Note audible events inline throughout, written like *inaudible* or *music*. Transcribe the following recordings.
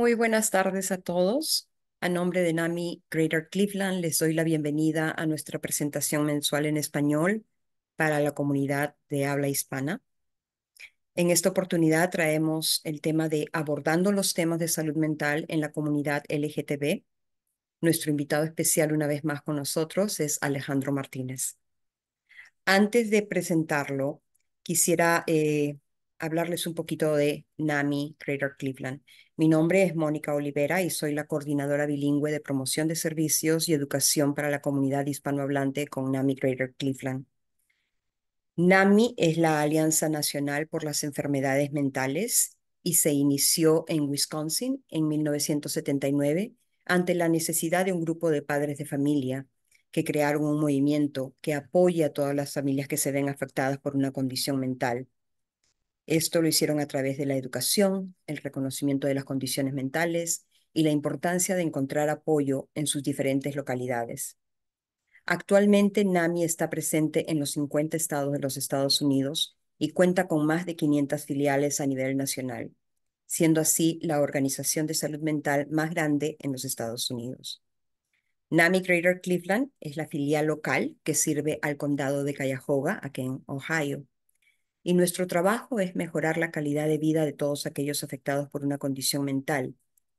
Muy buenas tardes a todos. A nombre de NAMI Greater Cleveland les doy la bienvenida a nuestra presentación mensual en español para la comunidad de habla hispana. En esta oportunidad traemos el tema de abordando los temas de salud mental en la comunidad LGTB. Nuestro invitado especial una vez más con nosotros es Alejandro Martínez. Antes de presentarlo, quisiera eh, hablarles un poquito de NAMI Greater Cleveland. Mi nombre es Mónica Olivera y soy la coordinadora bilingüe de promoción de servicios y educación para la comunidad hispanohablante con NAMI Greater Cleveland. NAMI es la Alianza Nacional por las Enfermedades Mentales y se inició en Wisconsin en 1979 ante la necesidad de un grupo de padres de familia que crearon un movimiento que apoya a todas las familias que se ven afectadas por una condición mental. Esto lo hicieron a través de la educación, el reconocimiento de las condiciones mentales y la importancia de encontrar apoyo en sus diferentes localidades. Actualmente, NAMI está presente en los 50 estados de los Estados Unidos y cuenta con más de 500 filiales a nivel nacional, siendo así la organización de salud mental más grande en los Estados Unidos. NAMI Greater Cleveland es la filial local que sirve al condado de Cuyahoga, aquí en Ohio. Y nuestro trabajo es mejorar la calidad de vida de todos aquellos afectados por una condición mental,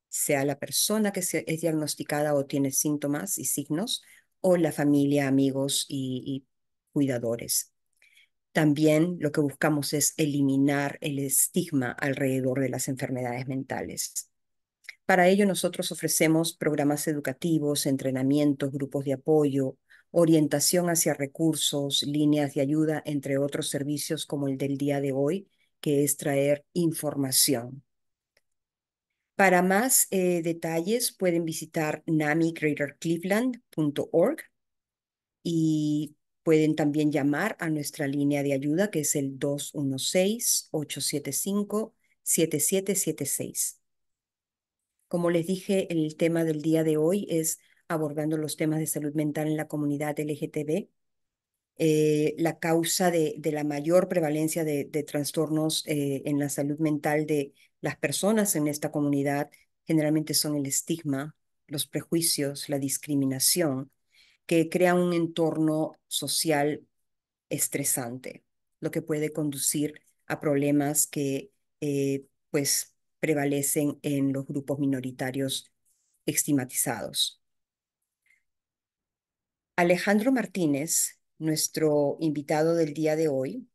sea la persona que es diagnosticada o tiene síntomas y signos, o la familia, amigos y, y cuidadores. También lo que buscamos es eliminar el estigma alrededor de las enfermedades mentales. Para ello nosotros ofrecemos programas educativos, entrenamientos, grupos de apoyo, orientación hacia recursos, líneas de ayuda, entre otros servicios como el del día de hoy, que es traer información. Para más eh, detalles pueden visitar namigreatercleveland.org y pueden también llamar a nuestra línea de ayuda que es el 216-875-7776. Como les dije, el tema del día de hoy es abordando los temas de salud mental en la comunidad LGTB, eh, la causa de, la mayor prevalencia de, trastornos eh, en la salud mental de las personas en esta comunidad generalmente son el estigma, los prejuicios, la discriminación, que crea un entorno social estresante, lo que puede conducir a problemas que eh, pues prevalecen en los grupos minoritarios estigmatizados. Alejandro Martínez, nuestro invitado del día de hoy,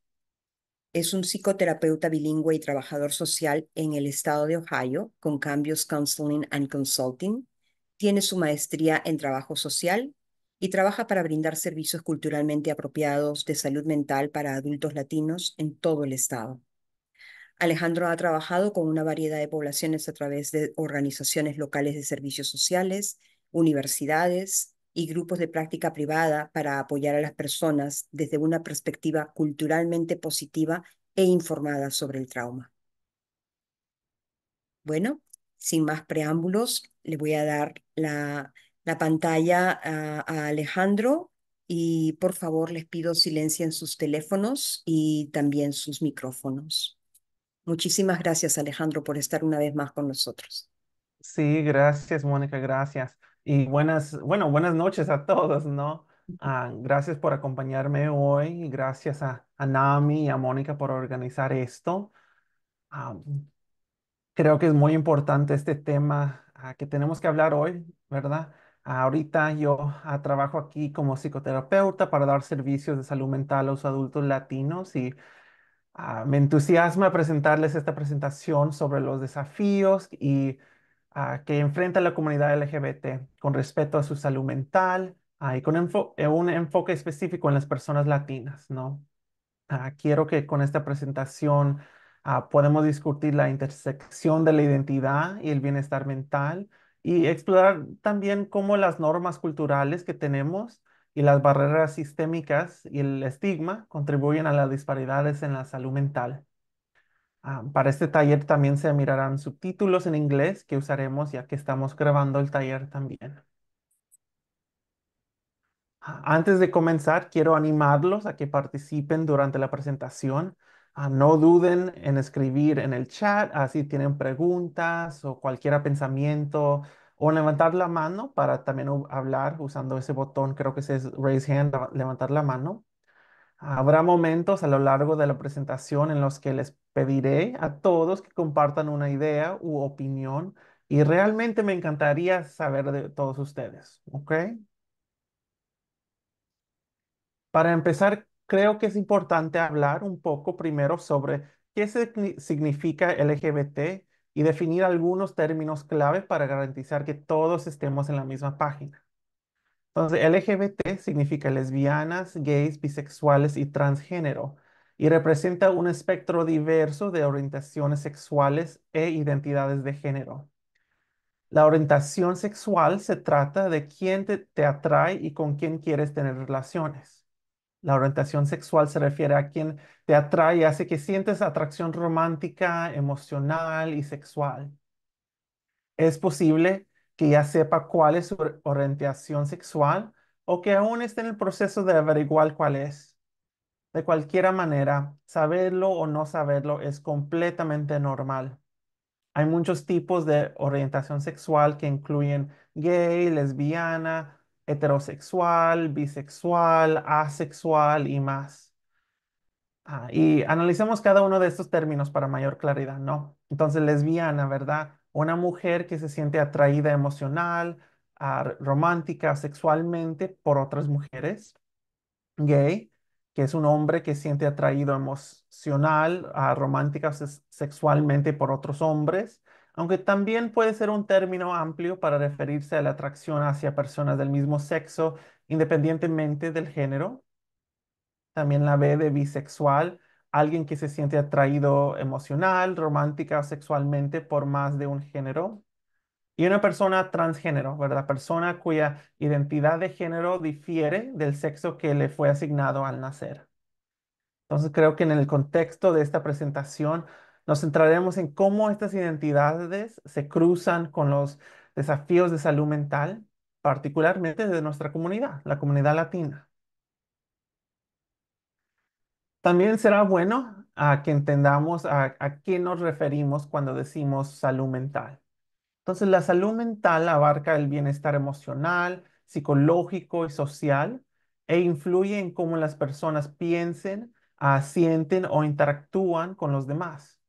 es un psicoterapeuta bilingüe y trabajador social en el estado de Ohio con Cambios Counseling and Consulting. Tiene su maestría en trabajo social y trabaja para brindar servicios culturalmente apropiados de salud mental para adultos latinos en todo el estado. Alejandro ha trabajado con una variedad de poblaciones a través de organizaciones locales de servicios sociales, universidades, y grupos de práctica privada para apoyar a las personas desde una perspectiva culturalmente positiva e informada sobre el trauma. Bueno, sin más preámbulos, le voy a dar la, pantalla a, Alejandro y por favor les pido silencio en sus teléfonos y también sus micrófonos. Muchísimas gracias Alejandro por estar una vez más con nosotros. Sí, gracias Mónica, gracias. Y buenas, bueno, buenas noches a todos, ¿no? Ah, gracias por acompañarme hoy y gracias a, Nami y a Mónica por organizar esto. Ah, creo que es muy importante este tema ah, que tenemos que hablar hoy, ¿verdad? ahorita yo trabajo aquí como psicoterapeuta para dar servicios de salud mental a los adultos latinos y me entusiasma presentarles esta presentación sobre los desafíos y que enfrenta la comunidad LGBT con respecto a su salud mental ah, y con eh, un enfoque específico en las personas latinas, ¿no? Ah, quiero que con esta presentación ah, podemos discutir la intersección de la identidad y el bienestar mental y explorar también cómo las normas culturales que tenemos y las barreras sistémicas y el estigma contribuyen a las disparidades en la salud mental. Ah, para este taller también se mirarán subtítulos en inglés que usaremos ya que estamos grabando el taller también. Ah, antes de comenzar, quiero animarlos a que participen durante la presentación. Ah, no duden en escribir en el chat así tienen preguntas o cualquier pensamiento o levantar la mano para también hablar usando ese botón, creo que se es raise hand, levantar la mano. Habrá momentos a lo largo de la presentación en los que les pediré a todos que compartan una idea u opinión y realmente me encantaría saber de todos ustedes, ¿ok? Para empezar, creo que es importante hablar un poco primero sobre qué significa LGBT y definir algunos términos clave para garantizar que todos estemos en la misma página. Entonces, LGBT significa lesbianas, gays, bisexuales y transgénero y representa un espectro diverso de orientaciones sexuales e identidades de género. La orientación sexual se trata de quién te, atrae y con quién quieres tener relaciones. La orientación sexual se refiere a quién te atrae y hace que sientes atracción romántica, emocional y sexual. Es posible que ya sepa cuál es su orientación sexual o que aún esté en el proceso de averiguar cuál es. De cualquier manera, saberlo o no saberlo es completamente normal. Hay muchos tipos de orientación sexual que incluyen gay, lesbiana, heterosexual, bisexual, asexual y más. Ah, y analicemos cada uno de estos términos para mayor claridad, ¿no? Entonces, lesbiana, ¿verdad? una mujer que se siente atraída emocional, romántica, sexualmente por otras mujeres. Gay, que es un hombre que siente atraído emocional, romántica, sexualmente por otros hombres aunque también puede ser un término amplio para referirse a la atracción hacia personas del mismo sexo, independientemente del género. También la B de bisexual alguien que se siente atraído emocional, romántica o sexualmente por más de un género. Y una persona transgénero, ¿verdad? Persona cuya identidad de género difiere del sexo que le fue asignado al nacer. Entonces creo que en el contexto de esta presentación nos centraremos en cómo estas identidades se cruzan con los desafíos de salud mental, particularmente de nuestra comunidad, la comunidad latina. También será bueno que entendamos a, a qué nos referimos cuando decimos salud mental. Entonces, la salud mental abarca el bienestar emocional, psicológico y social e influye en cómo las personas piensen, ah, sienten o interactúan con los demás.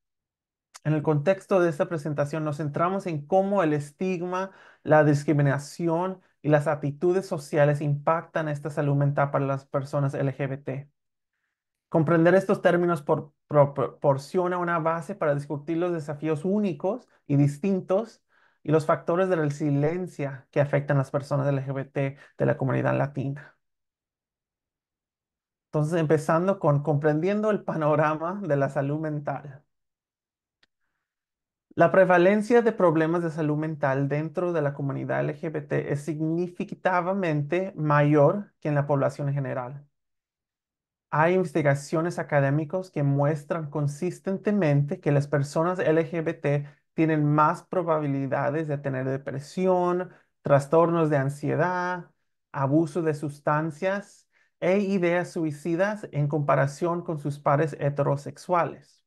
En el contexto de esta presentación nos centramos en cómo el estigma, la discriminación y las actitudes sociales impactan esta salud mental para las personas LGBT. Comprender estos términos proporciona una base para discutir los desafíos únicos y distintos y los factores de resiliencia que afectan a las personas LGBT de la comunidad latina. Entonces, empezando con comprendiendo el panorama de la salud mental. La prevalencia de problemas de salud mental dentro de la comunidad LGBT es significativamente mayor que en la población en general. Hay investigaciones académicas que muestran consistentemente que las personas LGBT tienen más probabilidades de tener depresión, trastornos de ansiedad, abuso de sustancias e ideas suicidas en comparación con sus pares heterosexuales.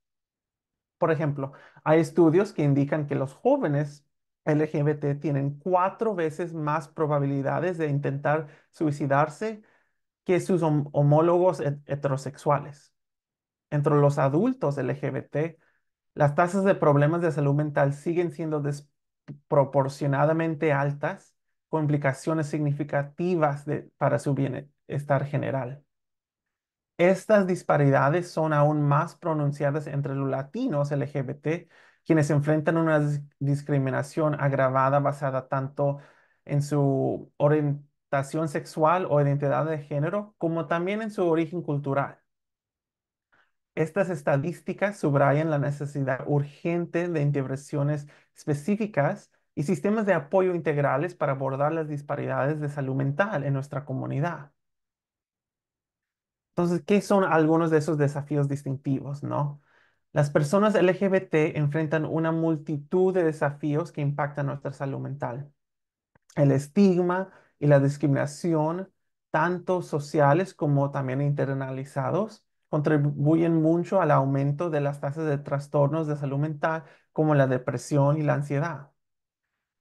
Por ejemplo, hay estudios que indican que los jóvenes LGBT tienen cuatro veces más probabilidades de intentar suicidarse que sus homólogos heterosexuales. Entre los adultos LGBT, las tasas de problemas de salud mental siguen siendo desproporcionadamente altas, con implicaciones significativas de, para su bienestar general. Estas disparidades son aún más pronunciadas entre los latinos LGBT, quienes enfrentan una discriminación agravada basada tanto en su orientación orientación sexual o identidad de género, como también en su origen cultural. Estas estadísticas subrayan la necesidad urgente de intervenciones específicas y sistemas de apoyo integrales para abordar las disparidades de salud mental en nuestra comunidad. Entonces, ¿qué son algunos de esos desafíos distintivos, no? Las personas LGBT enfrentan una multitud de desafíos que impactan nuestra salud mental. El estigma, y la discriminación, tanto sociales como también internalizados, contribuyen mucho al aumento de las tasas de trastornos de salud mental como la depresión y la ansiedad.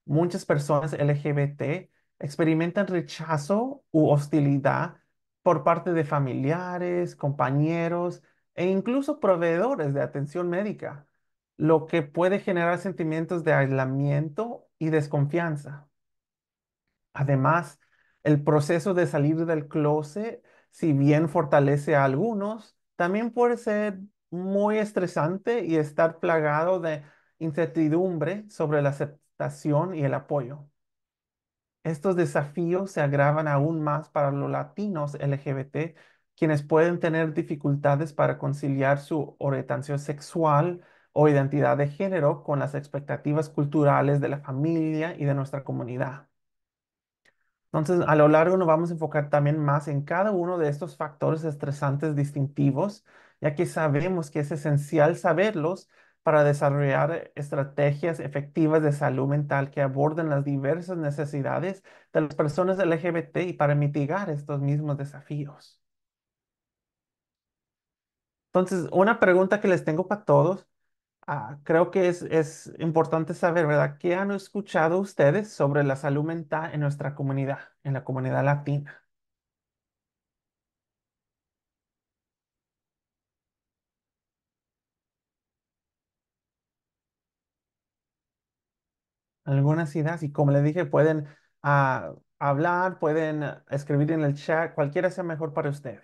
Muchas personas LGBT experimentan rechazo u hostilidad por parte de familiares, compañeros e incluso proveedores de atención médica, lo que puede generar sentimientos de aislamiento y desconfianza. Además, el proceso de salir del closet, si bien fortalece a algunos, también puede ser muy estresante y estar plagado de incertidumbre sobre la aceptación y el apoyo. Estos desafíos se agravan aún más para los latinos LGBT, quienes pueden tener dificultades para conciliar su orientación sexual o identidad de género con las expectativas culturales de la familia y de nuestra comunidad. Entonces, a lo largo nos vamos a enfocar también más en cada uno de estos factores estresantes distintivos, ya que sabemos que es esencial saberlos para desarrollar estrategias efectivas de salud mental que aborden las diversas necesidades de las personas LGBT y para mitigar estos mismos desafíos. Entonces, una pregunta que les tengo para todos Ah, creo que es, importante saber, ¿verdad? ¿Qué han escuchado ustedes sobre la salud mental en nuestra comunidad, en la comunidad latina? Algunas ideas, y como les dije, pueden ah, hablar, pueden ah, escribir en el chat, cualquiera sea mejor para ustedes.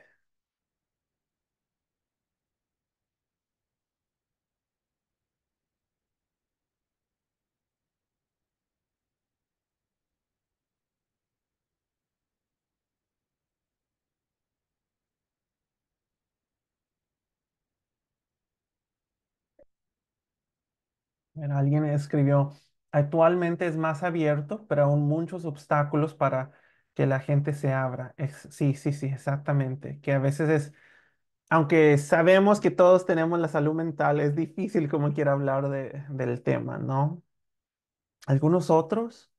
alguien escribió, actualmente es más abierto, pero aún muchos obstáculos para que la gente se abra. sí, sí, sí, exactamente. Que a veces es, aunque sabemos que todos tenemos la salud mental, es difícil como quiera hablar de- del tema, ¿no? ¿Algunos otros?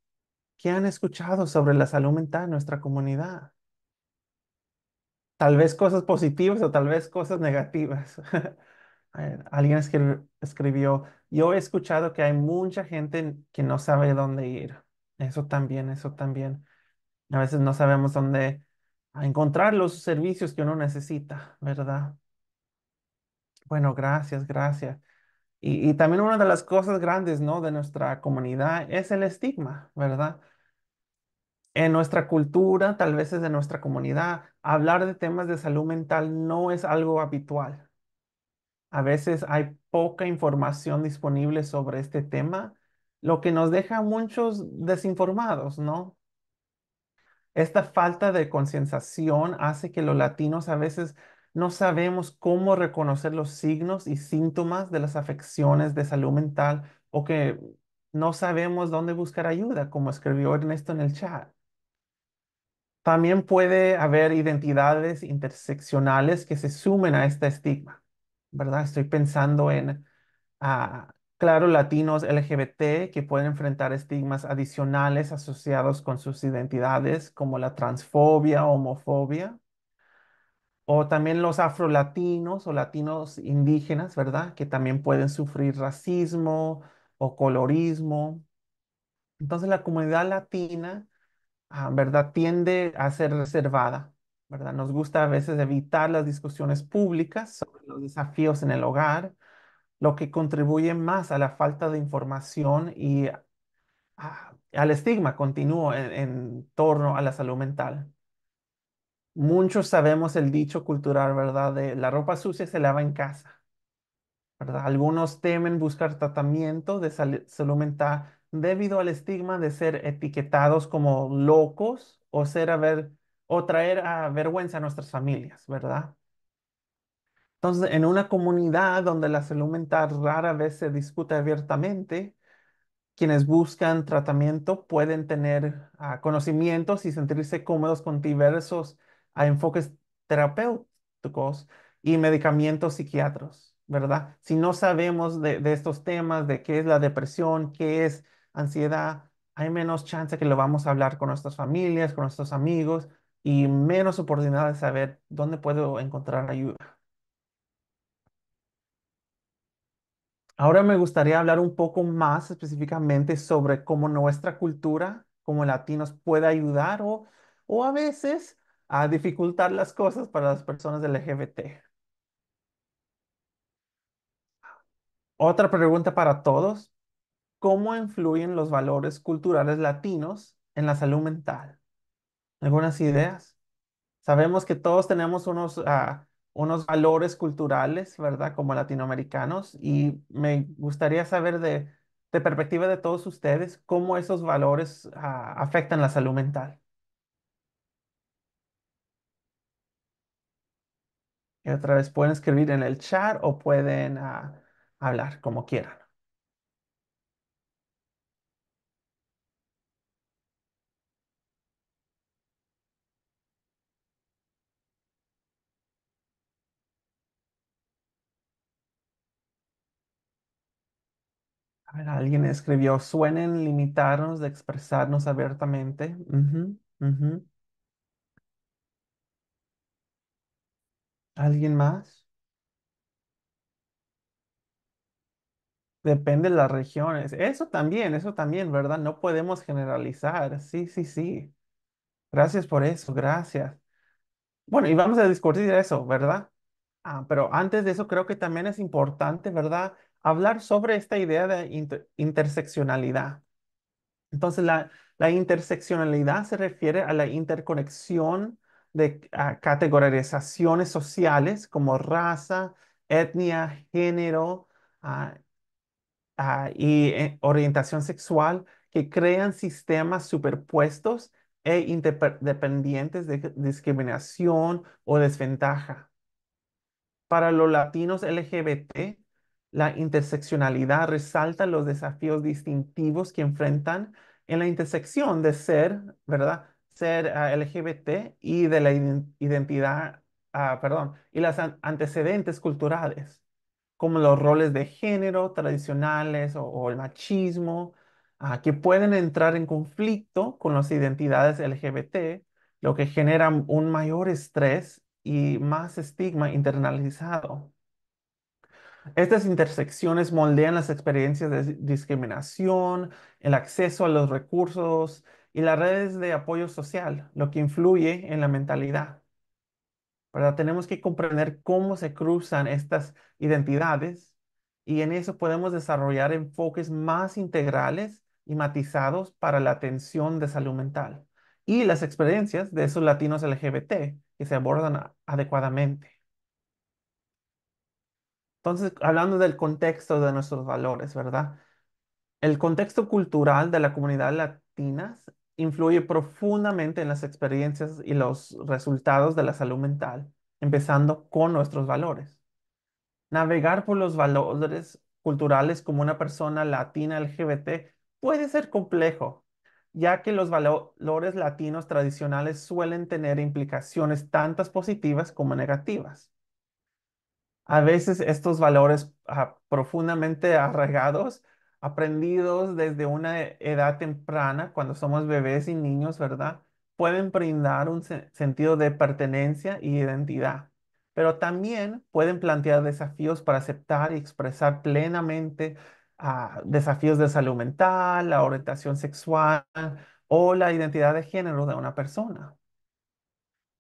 ¿Qué han escuchado sobre la salud mental en nuestra comunidad? Tal vez cosas positivas o tal vez cosas negativas. *laughs* Eh, alguien escribió, yo he escuchado que hay mucha gente que no sabe dónde ir. Eso también, eso también. A veces no sabemos dónde encontrar los servicios que uno necesita, ¿verdad? Bueno, gracias, gracias. Y, y, también una de las cosas grandes, ¿no? De nuestra comunidad es el estigma, ¿verdad? En nuestra cultura, tal vez es de nuestra comunidad, hablar de temas de salud mental no es algo habitual, a veces hay poca información disponible sobre este tema, lo que nos deja a muchos desinformados, ¿no? Esta falta de concienciación hace que los latinos a veces no sabemos cómo reconocer los signos y síntomas de las afecciones de salud mental o que no sabemos dónde buscar ayuda, como escribió Ernesto en el chat. También puede haber identidades interseccionales que se sumen a este estigma. ¿verdad? Estoy pensando en, ah, claro, latinos LGBT que pueden enfrentar estigmas adicionales asociados con sus identidades, como la transfobia, homofobia, o también los afrolatinos o latinos indígenas, ¿verdad? Que también pueden sufrir racismo o colorismo. Entonces la comunidad latina, ah, ¿verdad? Tiende a ser reservada ¿verdad? Nos gusta a veces evitar las discusiones públicas sobre los desafíos en el hogar, lo que contribuye más a la falta de información y al estigma continuo en, torno a la salud mental. Muchos sabemos el dicho cultural, ¿verdad? De la ropa sucia se lava en casa, ¿verdad? Algunos temen buscar tratamiento de salud mental debido al estigma de ser etiquetados como locos o ser haber o traer vergüenza a nuestras familias, ¿verdad? Entonces, en una comunidad donde la salud mental rara vez se discute abiertamente, quienes buscan tratamiento pueden tener ah, conocimientos y sentirse cómodos con diversos ah, enfoques terapéuticos y medicamentos psiquiátricos, ¿verdad? Si no sabemos de, de, estos temas, de qué es la depresión, qué es ansiedad, hay menos chance que lo vamos a hablar con nuestras familias, con nuestros amigos, y menos oportunidad de saber dónde puedo encontrar ayuda. Ahora me gustaría hablar un poco más específicamente sobre cómo nuestra cultura como latinos puede ayudar o, o a veces a dificultar las cosas para las personas LGBT. Otra pregunta para todos. ¿Cómo influyen los valores culturales latinos en la salud mental? algunas ideas. Sabemos que todos tenemos unos, ah, unos valores culturales, ¿verdad? Como latinoamericanos, y me gustaría saber de, perspectiva de todos ustedes cómo esos valores ah, afectan la salud mental. Y otra vez pueden escribir en el chat o pueden ah, hablar como quieran. alguien escribió, suenen limitarnos de expresarnos abiertamente. ¿Alguien más? Depende de las regiones. Eso también, eso también, ¿verdad? No podemos generalizar. Sí, sí, sí. Gracias por eso, gracias. Bueno, y vamos a discutir eso, ¿verdad? Ah, pero antes de eso creo que también es importante, ¿verdad? hablar sobre esta idea de interseccionalidad. Entonces, la, interseccionalidad se refiere a la interconexión de categorizaciones sociales como raza, etnia, género y eh, orientación sexual que crean sistemas superpuestos e interdependientes de discriminación o desventaja. Para los latinos LGBT, la interseccionalidad resalta los desafíos distintivos que enfrentan en la intersección de ser, ¿verdad? Ser ah, LGBT y de la identidad, ah, perdón, y las antecedentes culturales, como los roles de género tradicionales o, el machismo, ah, que pueden entrar en conflicto con las identidades LGBT, lo que genera un mayor estrés y más estigma internalizado. Estas intersecciones moldean las experiencias de discriminación, el acceso a los recursos y las redes de apoyo social, lo que influye en la mentalidad. ¿verdad? Tenemos que comprender cómo se cruzan estas identidades y en eso podemos desarrollar enfoques más integrales y matizados para la atención de salud mental y las experiencias de esos latinos LGBT que se abordan adecuadamente. Entonces, hablando del contexto de nuestros valores, ¿verdad? El contexto cultural de la comunidad latina influye profundamente en las experiencias y los resultados de la salud mental, empezando con nuestros valores. Navegar por los valores culturales como una persona latina LGBT puede ser complejo, ya que los valores latinos tradicionales suelen tener implicaciones tantas positivas como negativas a veces estos valores ah, profundamente arraigados, aprendidos desde una e-, edad temprana, cuando somos bebés y niños, ¿verdad? Pueden brindar un sentido de pertenencia y identidad, pero también pueden plantear desafíos para aceptar y expresar plenamente ah, desafíos de salud mental, la orientación sexual o la identidad de género de una persona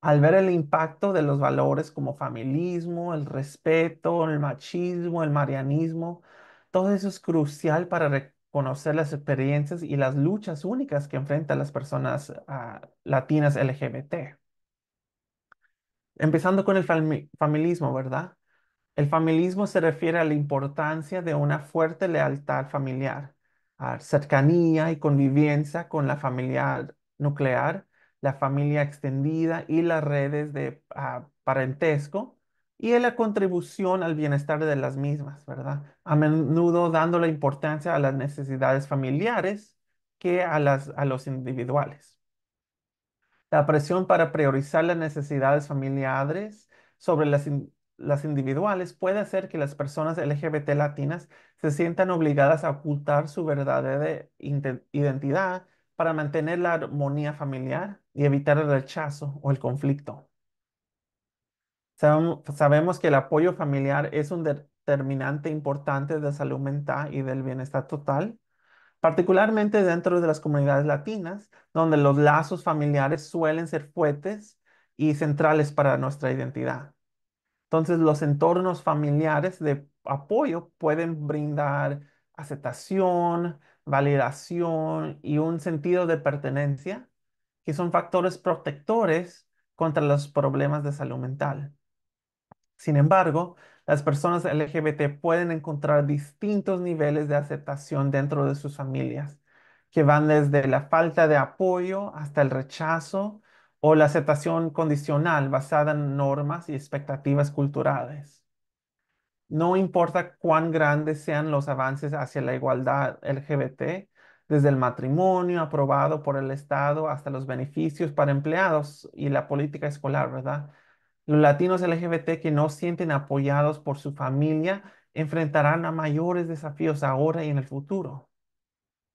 al ver el impacto de los valores como familismo, el respeto, el machismo, el marianismo, todo eso es crucial para reconocer las experiencias y las luchas únicas que enfrentan las personas ah, latinas LGBT. Empezando con el familismo, ¿verdad? El familismo se refiere a la importancia de una fuerte lealtad familiar, a cercanía y convivencia con la familia nuclear la familia extendida y las redes de ah, parentesco y en la contribución al bienestar de las mismas, ¿verdad? A menudo dando la importancia a las necesidades familiares que a, las, los individuales. La presión para priorizar las necesidades familiares sobre las individuales puede hacer que las personas LGBT latinas se sientan obligadas a ocultar su verdadera identidad para mantener la armonía familiar y evitar el rechazo o el conflicto. Sabemos que el apoyo familiar es un determinante importante de salud mental y del bienestar total, particularmente dentro de las comunidades latinas, donde los lazos familiares suelen ser fuertes y centrales para nuestra identidad. Entonces, los entornos familiares de apoyo pueden brindar aceptación, validación y un sentido de pertenencia, que son factores protectores contra los problemas de salud mental. Sin embargo, las personas LGBT pueden encontrar distintos niveles de aceptación dentro de sus familias, que van desde la falta de apoyo hasta el rechazo o la aceptación condicional basada en normas y expectativas culturales. No importa cuán grandes sean los avances hacia la igualdad LGBT, desde el matrimonio aprobado por el Estado hasta los beneficios para empleados y la política escolar, ¿verdad? Los latinos LGBT que no sienten apoyados por su familia enfrentarán a mayores desafíos ahora y en el futuro,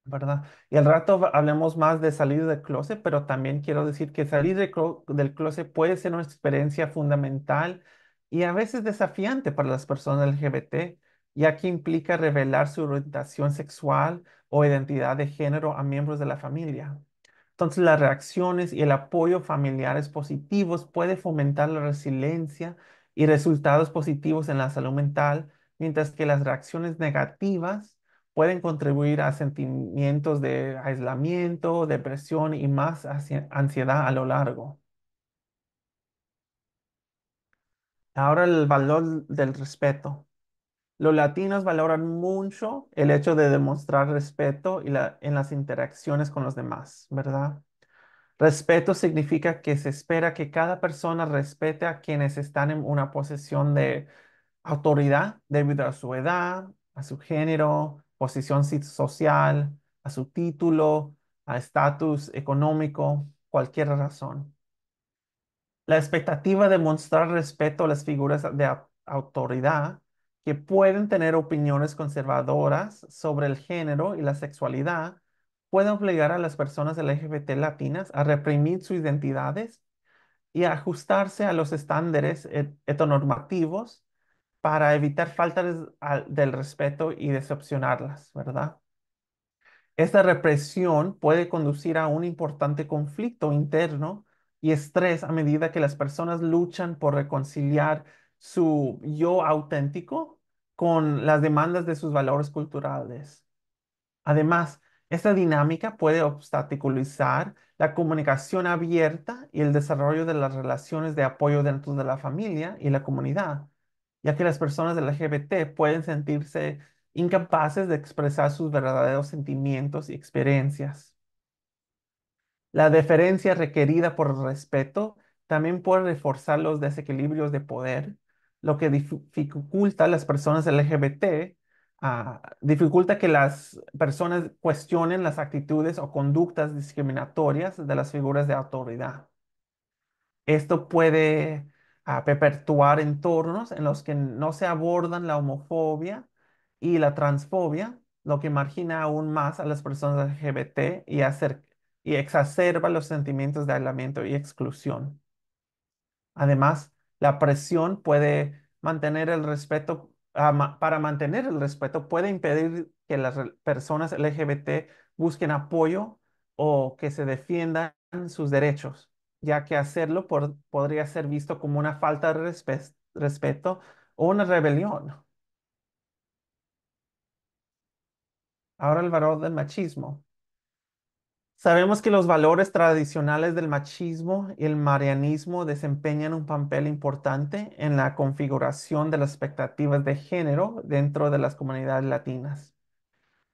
¿verdad? Y al rato hablemos más de salir del closet, pero también quiero decir que salir del closet puede ser una experiencia fundamental y a veces desafiante para las personas LGBT, ya que implica revelar su orientación sexual o identidad de género a miembros de la familia. Entonces, las reacciones y el apoyo familiares positivos puede fomentar la resiliencia y resultados positivos en la salud mental, mientras que las reacciones negativas pueden contribuir a sentimientos de aislamiento, depresión y más ansiedad a lo largo. Ahora el valor del respeto. Los latinos valoran mucho el hecho de demostrar respeto y en las interacciones con los demás, ¿verdad? Respeto significa que se espera que cada persona respete a quienes están en una posición de autoridad debido a su edad, a su género, posición social, a su título, a estatus económico, cualquier razón. La expectativa de mostrar respeto a las figuras de autoridad que pueden tener opiniones conservadoras sobre el género y la sexualidad puede obligar a las personas LGBT latinas a reprimir sus identidades y a ajustarse a los estándares e-, etonormativos para evitar faltas del respeto y decepcionarlas, ¿verdad? Esta represión puede conducir a un importante conflicto interno y estrés a medida que las personas luchan por reconciliar su yo auténtico con las demandas de sus valores culturales. Además, esta dinámica puede obstaculizar la comunicación abierta y el desarrollo de las relaciones de apoyo dentro de la familia y la comunidad, ya que las personas del LGBT pueden sentirse incapaces de expresar sus verdaderos sentimientos y experiencias. La deferencia requerida por respeto también puede reforzar los desequilibrios de poder, lo que dificulta a las personas LGBT, ah, dificulta que las personas cuestionen las actitudes o conductas discriminatorias de las figuras de autoridad. Esto puede ah, perpetuar entornos en los que no se abordan la homofobia y la transfobia, lo que margina aún más a las personas LGBT y hacer y exacerba los sentimientos de aislamiento y exclusión. Además, la presión puede mantener el respeto, ah, para mantener el respeto puede impedir que las personas LGBT busquen apoyo o que se defiendan sus derechos, ya que hacerlo podría ser visto como una falta de respeto o una rebelión. Ahora el valor del machismo. Sabemos que los valores tradicionales del machismo y el marianismo desempeñan un papel importante en la configuración de las expectativas de género dentro de las comunidades latinas.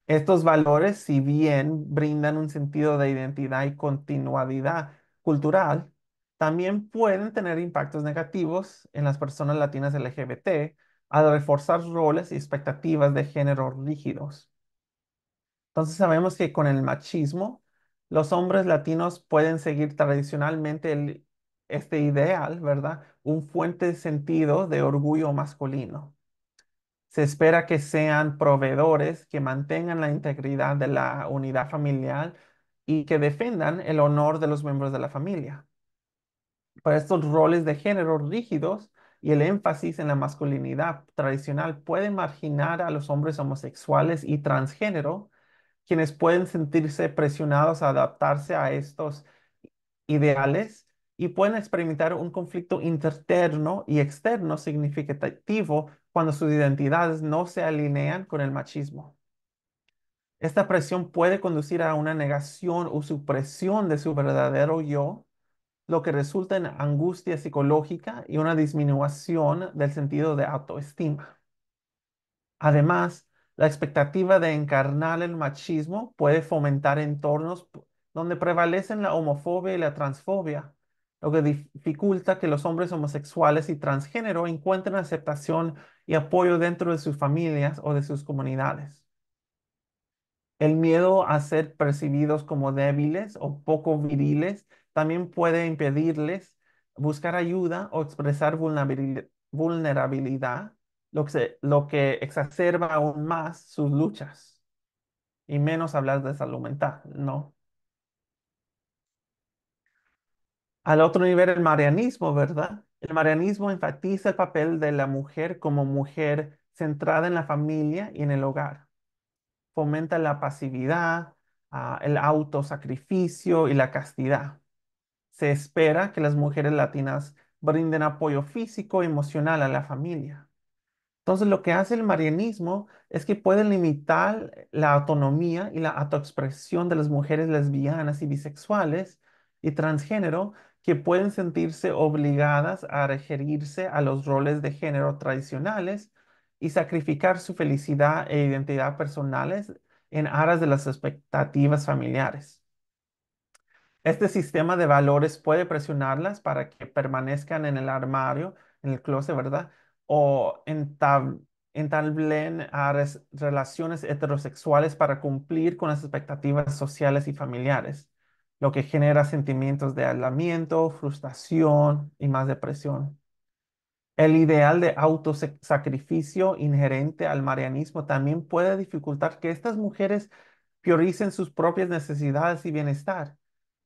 Estos valores, si bien brindan un sentido de identidad y continuidad cultural, también pueden tener impactos negativos en las personas latinas LGBT al reforzar roles y expectativas de género rígidos. Entonces sabemos que con el machismo los hombres latinos pueden seguir tradicionalmente este ideal, ¿verdad? Un fuente de sentido de orgullo masculino. Se espera que sean proveedores que mantengan la integridad de la unidad familiar y que defendan el honor de los miembros de la familia. Pero estos roles de género rígidos y el énfasis en la masculinidad tradicional pueden marginar a los hombres homosexuales y transgénero quienes pueden sentirse presionados a adaptarse a estos ideales y pueden experimentar un conflicto interno y externo significativo cuando sus identidades no se alinean con el machismo. Esta presión puede conducir a una negación o supresión de su verdadero yo, lo que resulta en angustia psicológica y una disminución del sentido de autoestima. Además, la expectativa de encarnar el machismo puede fomentar entornos donde prevalecen la homofobia y la transfobia, lo que dificulta que los hombres homosexuales y transgénero encuentren aceptación y apoyo dentro de sus familias o de sus comunidades. El miedo a ser percibidos como débiles o poco viriles también puede impedirles buscar ayuda o expresar vulnerabilidad lo que, exacerba aún más sus luchas. Y menos hablar de salud mental, ¿no? Al otro nivel, el marianismo, ¿verdad? El marianismo enfatiza el papel de la mujer como mujer centrada en la familia y en el hogar. Fomenta la pasividad, ah, el autosacrificio y la castidad. Se espera que las mujeres latinas brinden apoyo físico y emocional a la familia. Entonces, lo que hace el marianismo es que puede limitar la autonomía y la autoexpresión de las mujeres lesbianas y bisexuales y transgénero que pueden sentirse obligadas a regirse a los roles de género tradicionales y sacrificar su felicidad e identidad personales en aras de las expectativas familiares. Este sistema de valores puede presionarlas para que permanezcan en el armario, en el closet, ¿verdad? o entablen relaciones heterosexuales para cumplir con las expectativas sociales y familiares, lo que genera sentimientos de aislamiento, frustración y más depresión. El ideal de autosacrificio inherente al marianismo también puede dificultar que estas mujeres prioricen sus propias necesidades y bienestar,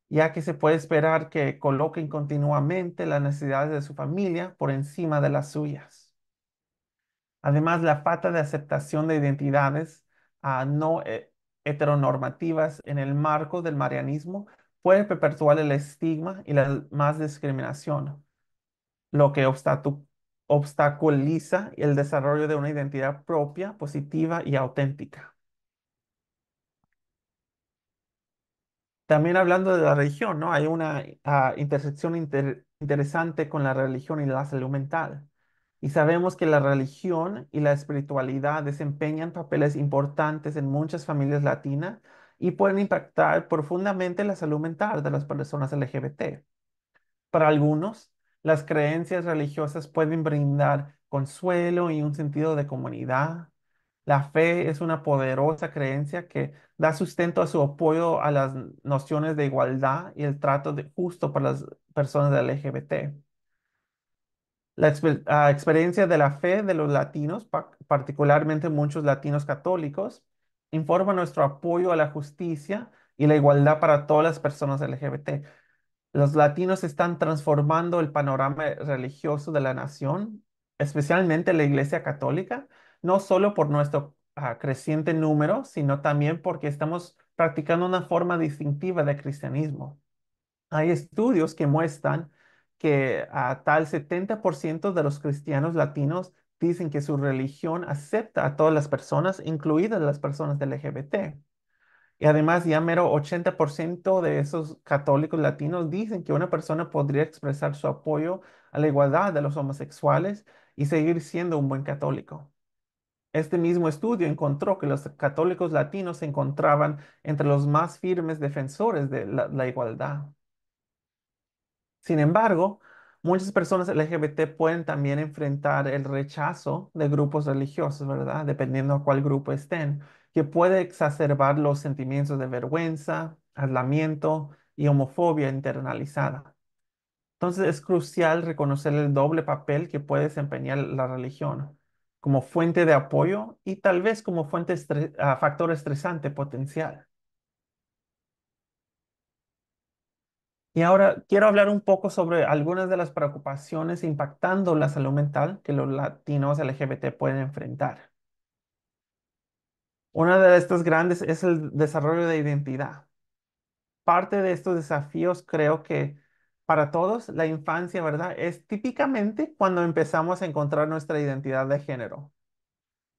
ya que se puede esperar que coloquen continuamente las necesidades de su familia por encima de las suyas. Además, la falta de aceptación de identidades ah, no eh, heteronormativas en el marco del marianismo puede perpetuar el estigma y la más discriminación, lo que obstaculiza el desarrollo de una identidad propia, positiva y auténtica. También hablando de la religión, ¿no? Hay una ah, intersección interesante con la religión y la salud mental. Y sabemos que la religión y la espiritualidad desempeñan papeles importantes en muchas familias latinas y pueden impactar profundamente la salud mental de las personas LGBT. Para algunos, las creencias religiosas pueden brindar consuelo y un sentido de comunidad. La fe es una poderosa creencia que da sustento a su apoyo a las nociones de igualdad y el trato justo para las personas LGBT. La experiencia de la fe de los latinos, particularmente muchos latinos católicos, informa nuestro apoyo a la justicia y la igualdad para todas las personas LGBT. Los latinos están transformando el panorama religioso de la nación, especialmente la Iglesia Católica, no solo por nuestro ah, creciente número, sino también porque estamos practicando una forma distintiva de cristianismo. Hay estudios que muestran que a tal 70% de los cristianos latinos dicen que su religión acepta a todas las personas, incluidas las personas del LGBT. Y además ya mero 80% de esos católicos latinos dicen que una persona podría expresar su apoyo a la igualdad de los homosexuales y seguir siendo un buen católico. Este mismo estudio encontró que los católicos latinos se encontraban entre los más firmes defensores de la igualdad. Sin embargo, muchas personas LGBT pueden también enfrentar el rechazo de grupos religiosos, ¿verdad? Dependiendo a cuál grupo estén, que puede exacerbar los sentimientos de vergüenza, aislamiento y homofobia internalizada. Entonces es crucial reconocer el doble papel que puede desempeñar la religión como fuente de apoyo y tal vez como fuente ah, factor estresante potencial. Y ahora quiero hablar un poco sobre algunas de las preocupaciones impactando la salud mental que los latinos LGBT pueden enfrentar. Una de estas grandes es el desarrollo de identidad. Parte de estos desafíos creo que para todos la infancia, ¿verdad? Es típicamente cuando empezamos a encontrar nuestra identidad de género.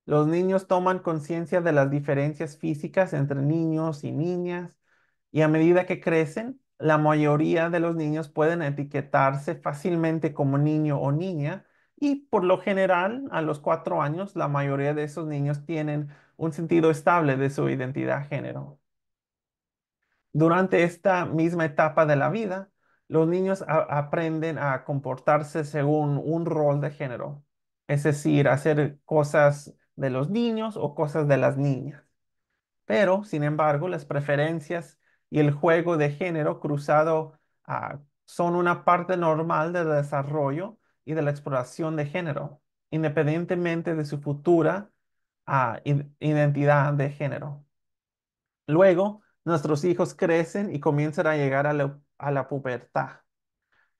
Los niños toman conciencia de las diferencias físicas entre niños y niñas y a medida que crecen la mayoría de los niños pueden etiquetarse fácilmente como niño o niña y por lo general a los cuatro años la mayoría de esos niños tienen un sentido estable de su identidad género. Durante esta misma etapa de la vida, los niños aprenden a comportarse según un rol de género, es decir, hacer cosas de los niños o cosas de las niñas. Pero, sin embargo, las preferencias y el juego de género cruzado son una parte normal del desarrollo y de la exploración de género, independientemente de su futura ah, identidad de género. Luego, nuestros hijos crecen y comienzan a llegar a la pubertad.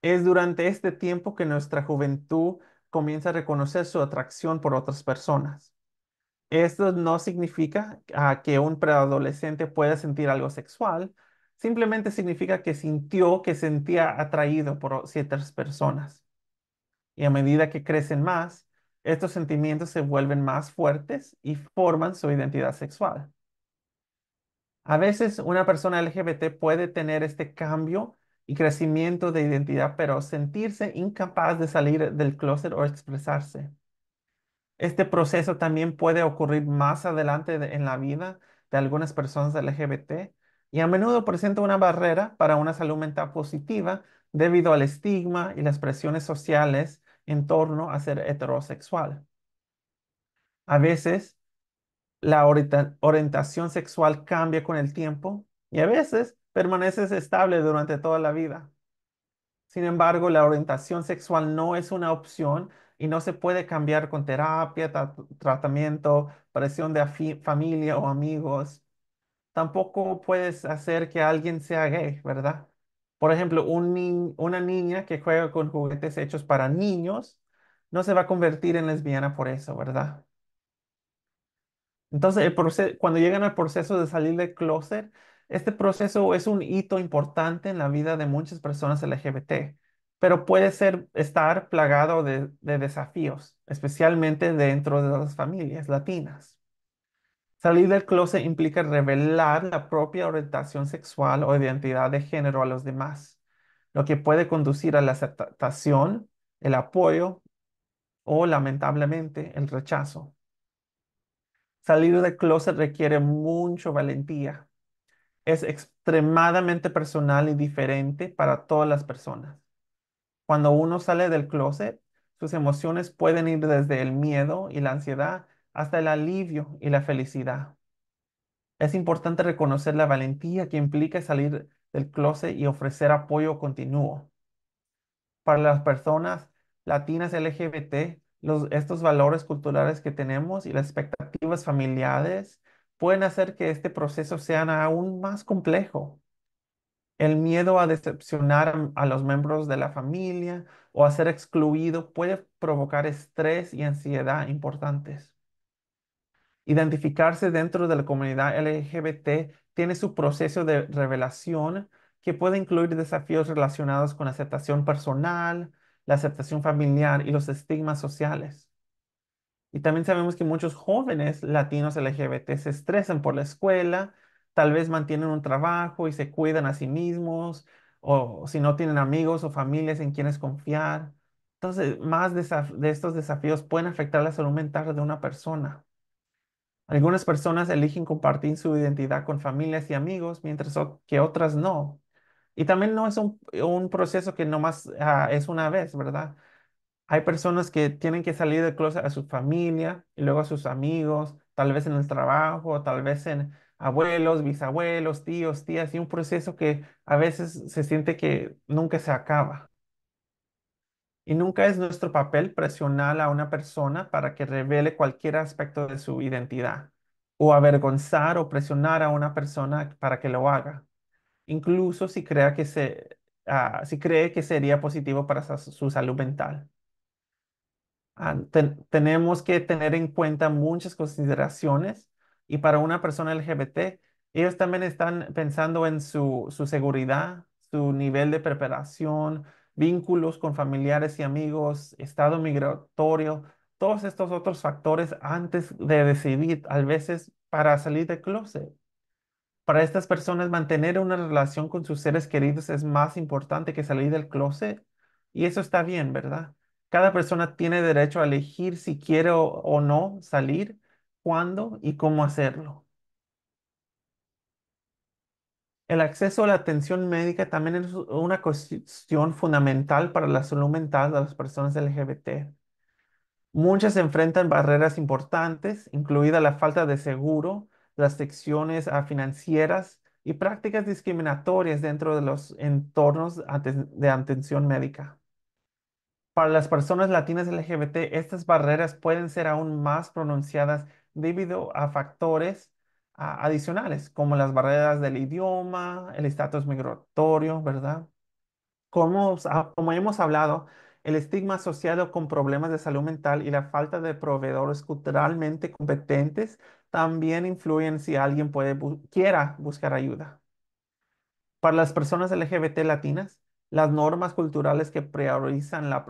Es durante este tiempo que nuestra juventud comienza a reconocer su atracción por otras personas. Esto no significa que un preadolescente pueda sentir algo sexual, simplemente significa que sintió que sentía atraído por ciertas personas. Y a medida que crecen más, estos sentimientos se vuelven más fuertes y forman su identidad sexual. A veces una persona LGBT puede tener este cambio y crecimiento de identidad, pero sentirse incapaz de salir del closet o expresarse. Este proceso también puede ocurrir más adelante en la vida de algunas personas LGBT y a menudo presenta una barrera para una salud mental positiva debido al estigma y las presiones sociales en torno a ser heterosexual. A veces, la orientación sexual cambia con el tiempo y a veces permanece estable durante toda la vida. Sin embargo, la orientación sexual no es una opción y no se puede cambiar con terapia, tratamiento, presión de familia o amigos. Tampoco puedes hacer que alguien sea gay, ¿verdad? Por ejemplo, una niña que juega con juguetes hechos para niños no se va a convertir en lesbiana por eso, ¿verdad? Entonces, cuando llegan al proceso de salir del closet, este proceso es un hito importante en la vida de muchas personas LGBT pero puede ser, estar plagado de, desafíos, especialmente dentro de las familias latinas. Salir del closet implica revelar la propia orientación sexual o identidad de género a los demás, lo que puede conducir a la aceptación, el apoyo o lamentablemente el rechazo. Salir del closet requiere mucho valentía. Es extremadamente personal y diferente para todas las personas. Cuando uno sale del closet, sus emociones pueden ir desde el miedo y la ansiedad hasta el alivio y la felicidad. Es importante reconocer la valentía que implica salir del closet y ofrecer apoyo continuo. Para las personas latinas LGBT, estos valores culturales que tenemos y las expectativas familiares pueden hacer que este proceso sea aún más complejo. El miedo a decepcionar a los miembros de la familia o a ser excluido puede provocar estrés y ansiedad importantes. Identificarse dentro de la comunidad LGBT tiene su proceso de revelación que puede incluir desafíos relacionados con la aceptación personal, la aceptación familiar y los estigmas sociales. Y también sabemos que muchos jóvenes latinos LGBT se estresan por la escuela tal vez mantienen un trabajo y se cuidan a sí mismos, o si no tienen amigos o familias en quienes confiar. Entonces, más de estos desafíos pueden afectar la salud mental de una persona. Algunas personas eligen compartir su identidad con familias y amigos, mientras que otras no. Y también no es un, proceso que nomás más ah, es una vez, ¿verdad? Hay personas que tienen que salir de closet a su familia y luego a sus amigos, tal vez en el trabajo, tal vez en abuelos, bisabuelos, tíos, tías, y un proceso que a veces se siente que nunca se acaba. Y nunca es nuestro papel presionar a una persona para que revele cualquier aspecto de su identidad, o avergonzar o presionar a una persona para que lo haga, incluso si, que se, ah, si cree que sería positivo para su, salud mental. Ah, tenemos que tener en cuenta muchas consideraciones y para una persona LGBT, ellos también están pensando en su, seguridad, su nivel de preparación, vínculos con familiares y amigos, estado migratorio, todos estos otros factores antes de decidir, a veces para salir del closet. Para estas personas, mantener una relación con sus seres queridos es más importante que salir del closet. Y eso está bien, ¿verdad? Cada persona tiene derecho a elegir si quiere o no salir, cuándo y cómo hacerlo. El acceso a la atención médica también es una cuestión fundamental para la salud mental de las personas LGBT. Muchas enfrentan barreras importantes, incluida la falta de seguro, las secciones ah, financieras y prácticas discriminatorias dentro de los entornos de atención médica. Para las personas latinas LGBT, estas barreras pueden ser aún más pronunciadas debido a factores ah, adicionales, como las barreras del idioma, el estatus migratorio, ¿verdad? Ah, como, hemos hablado, el estigma asociado con problemas de salud mental y la falta de proveedores culturalmente competentes también influyen si alguien puede, quiera buscar ayuda. Para las personas LGBT latinas, las normas culturales que priorizan la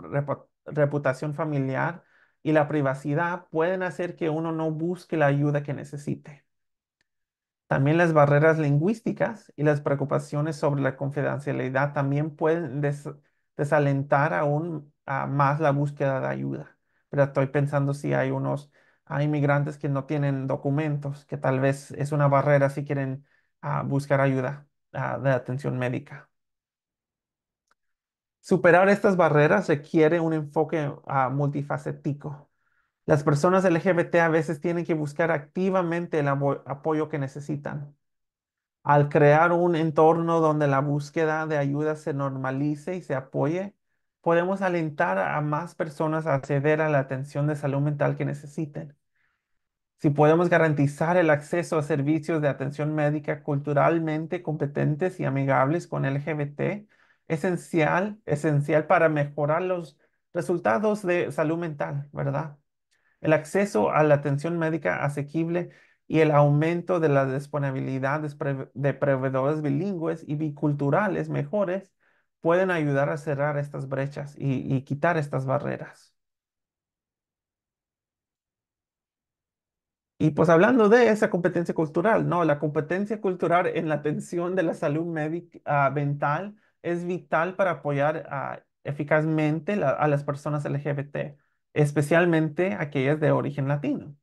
reputación familiar y la privacidad pueden hacer que uno no busque la ayuda que necesite. También las barreras lingüísticas y las preocupaciones sobre la confidencialidad también pueden desalentar aún ah, más la búsqueda de ayuda. Pero estoy pensando si hay unos hay inmigrantes que no tienen documentos, que tal vez es una barrera si quieren ah, buscar ayuda ah, de atención médica. Superar estas barreras requiere un enfoque ah, multifacético. Las personas LGBT a veces tienen que buscar activamente el apoyo que necesitan. Al crear un entorno donde la búsqueda de ayuda se normalice y se apoye, podemos alentar a más personas a acceder a la atención de salud mental que necesiten. Si podemos garantizar el acceso a servicios de atención médica culturalmente competentes y amigables con LGBT, esencial, esencial para mejorar los resultados de salud mental, ¿verdad? El acceso a la atención médica asequible y el aumento de la disponibilidad de proveedores bilingües y biculturales mejores pueden ayudar a cerrar estas brechas y, quitar estas barreras. Y pues hablando de esa competencia cultural, no, la competencia cultural en la atención de la salud ah, mental es vital para apoyar ah, eficazmente a las personas LGBT, especialmente aquellas de origen latino.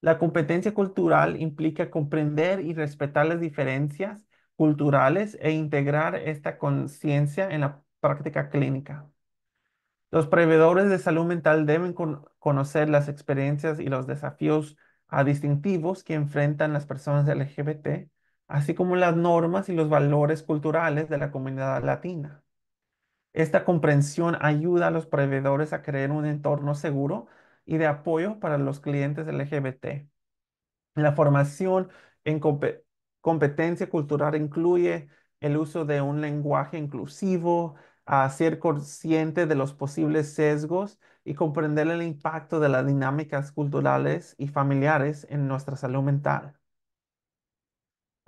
La competencia cultural implica comprender y respetar las diferencias culturales e integrar esta conciencia en la práctica clínica. Los proveedores de salud mental deben conocer las experiencias y los desafíos ah, distintivos que enfrentan las personas LGBT así como las normas y los valores culturales de la comunidad latina. Esta comprensión ayuda a los proveedores a crear un entorno seguro y de apoyo para los clientes LGBT. La formación en competencia cultural incluye el uso de un lenguaje inclusivo, ser consciente de los posibles sesgos y comprender el impacto de las dinámicas culturales y familiares en nuestra salud mental.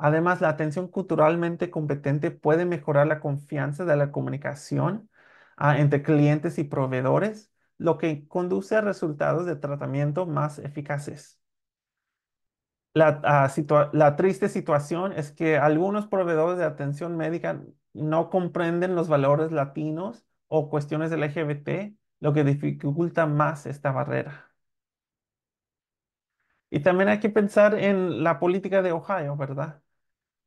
Además, la atención culturalmente competente puede mejorar la confianza de la comunicación ah, entre clientes y proveedores, lo que conduce a resultados de tratamiento más eficaces. La, ah, la, triste situación es que algunos proveedores de atención médica no comprenden los valores latinos o cuestiones del LGBT, lo que dificulta más esta barrera. Y también hay que pensar en la política de Ohio, ¿verdad?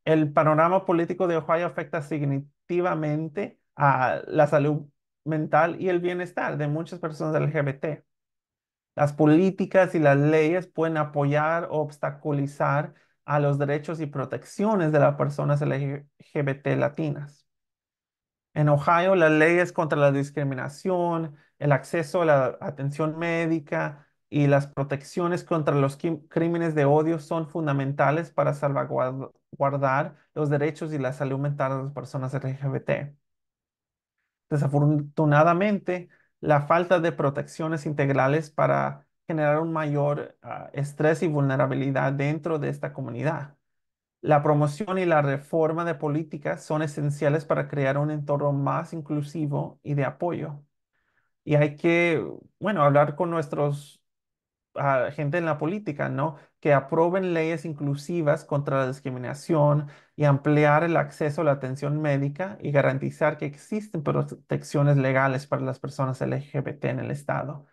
el panorama político de Ohio afecta significativamente a la salud mental y el bienestar de muchas personas LGBT. Las políticas y las leyes pueden apoyar o obstaculizar a los derechos y protecciones de las personas LGBT latinas. En Ohio, las leyes contra la discriminación, el acceso a la atención médica, y las protecciones contra los crímenes de odio son fundamentales para salvaguardar los derechos y la salud mental de las personas LGBT. Desafortunadamente, la falta de protecciones integrales para generar un mayor ah, estrés y vulnerabilidad dentro de esta comunidad. La promoción y la reforma de políticas son esenciales para crear un entorno más inclusivo y de apoyo. Y hay que, bueno, hablar con nuestros a gente en la política, ¿no? Que aprueben leyes inclusivas contra la discriminación y ampliar el acceso a la atención médica y garantizar que existen protecciones legales para las personas LGBT en el Estado.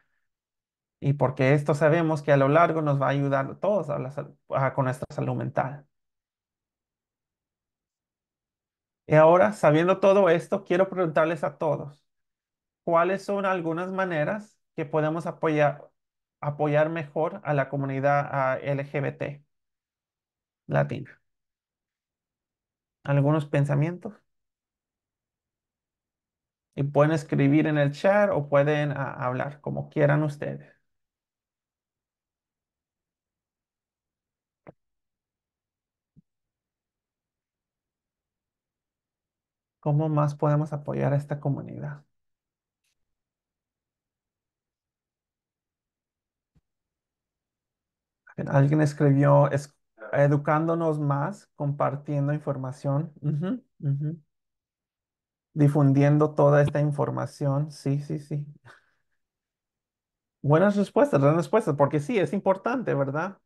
Y porque esto sabemos que a lo largo nos va a ayudar a todos a con nuestra salud mental. Y ahora, sabiendo todo esto, quiero preguntarles a todos, ¿cuáles son algunas maneras que podemos apoyar, apoyar mejor a la comunidad ah, LGBT latina. ¿Algunos pensamientos? Y pueden escribir en el chat o pueden ah, hablar como quieran ustedes. ¿Cómo más podemos apoyar a esta comunidad? Alguien escribió educándonos más, compartiendo información, Difundiendo toda esta información. Sí, sí, sí. Buenas respuestas, buenas respuestas, porque sí, es importante, ¿verdad?